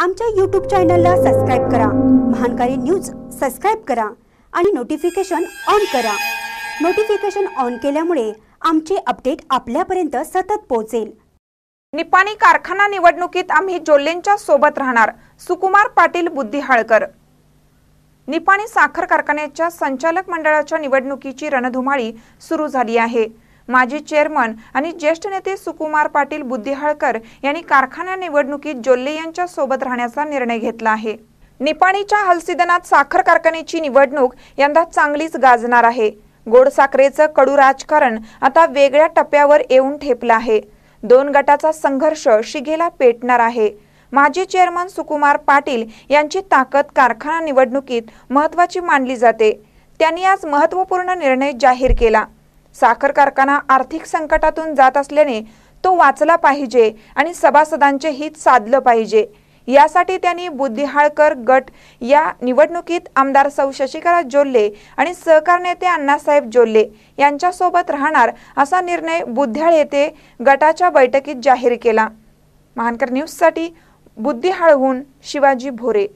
आमच्या यूट्यूब चॅनलला सबस्क्राईब करा महानकारी न्यूज सबस्क्राईब करा आणि नोटिफिकेशन ऑन करा नोटिफिकेशन ऑन केल्यामुळे आमचे अपडेट आपल्यापर्यंत सतत पोहोचेल निपाणी कारखाना निवडणुकीत आम्ही जोल्लेंच्या सोबत राहणार सुकुमार पाटील बुद्धिहाळकर निपाणी साखर कारखान्याच्या संचालक मंडळाच्या निवडणुकीची रणधुमाळी सुरू झाली आहे माजी चेअरमन आणि ज्येष्ठ नेते सुकुमार पाटील बुद्धिहळकर यांनी कारखाना निवडणुकीत जोल्ले यांच्या सोबत राहण्याचा निर्णय घेतला आहे निपाणीच्या हलसिदनात साखर कारखान्याची निवडणूक यंदा चांगलीच गाजणार आहे गोड साखरेचं कडू राजकारण आता वेगळ्या टप्प्यावर येऊन ठेपलं आहे दोन गटाचा संघर्ष शिगेला पेटणार आहे माजी चेअरमन सुकुमार पाटील यांची ताकद कारखाना निवडणुकीत महत्वाची मानली जाते त्यांनी आज महत्त्वपूर्ण निर्णय जाहीर केला साखर कारखाना आर्थिक संकटातून जात असल्याने तो वाचला पाहिजे आणि सभासदांचे हित साधलं पाहिजे यासाठी त्यांनी बुद्धिहाळकर गट या निवडणुकीत आमदार सौ शशिकला जोल्ले आणि सहकार नेते अण्णासाहेब जोल्ले यांच्यासोबत राहणार असा निर्णय बुद्ध्याळ येथे गटाच्या बैठकीत जाहीर केला महानकर न्यूजसाठी बुद्धिहाळहून शिवाजी भोरे